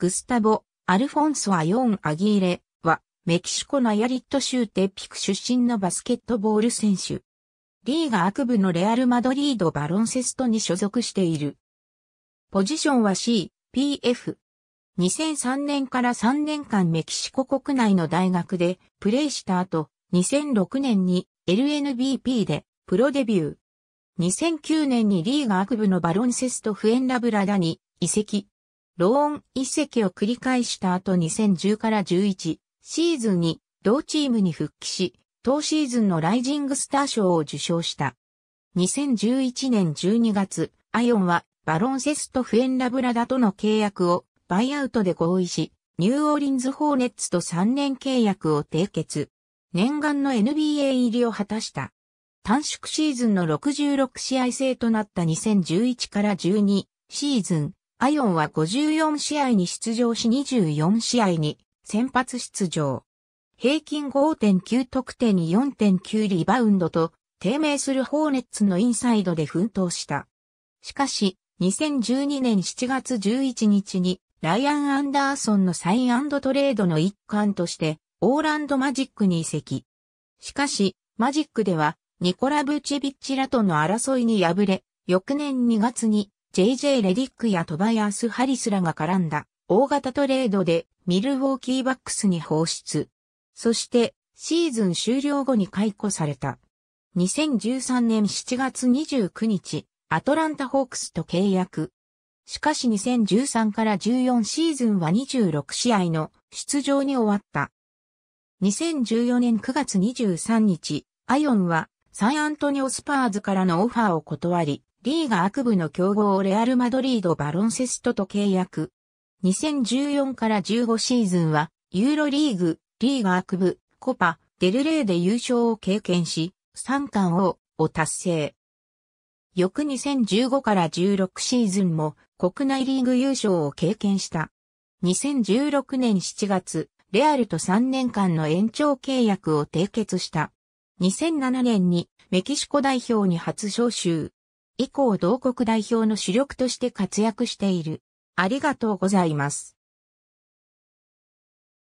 グスタボ・アルフォンソア・ヨン・アギーレは、メキシコナヤリット州テピク出身のバスケットボール選手。リーガ悪部のレアル・マドリード・バロンセストに所属している。ポジションは C、PF。2003年から3年間メキシコ国内の大学でプレーした後、2006年に LNBP でプロデビュー。2009年にリーガ悪部のバロンセスト・フエンラブラダに移籍。ローン移籍を繰り返した後2010から11シーズンに同チームに復帰し、当シーズンのライジングスター賞を受賞した。2011年12月、アイオンはバロンセストフエンラブラダとの契約をバイアウトで合意し、ニューオーリンズホーネッツと3年契約を締結。念願の NBA 入りを果たした。短縮シーズンの66試合制となった2011から12シーズン、アイオンは54試合に出場し24試合に先発出場。平均5.9得点に4.9リバウンドと低迷するホーネッツのインサイドで奮闘した。しかし、2012年7月11日にライアン・アンダーソンのサイントレードの一環としてオーランドマジックに移籍。しかし、マジックではニコラ・ブチェビッチらとの争いに敗れ、翌年2月に JJ レディックやトバヤース・ハリスらが絡んだ大型トレードでミルウォーキーバックスに放出。そしてシーズン終了後に解雇された。2013年7月29日、アトランタホークスと契約。しかし2013から14シーズンは26試合の出場に終わった。2014年9月23日、アイオンはサンアントニオスパーズからのオファーを断り、リーガ悪部の強豪レアル・マドリード・バロンセストと契約。2014から15シーズンは、ユーロリーグ、リーガ悪部、コパ、デルレーで優勝を経験し、三冠王を達成。翌2015から16シーズンも国内リーグ優勝を経験した。2016年7月、レアルと3年間の延長契約を締結した。2007年にメキシコ代表に初招集。以降同国代表の主力として活躍している。ありがとうございます。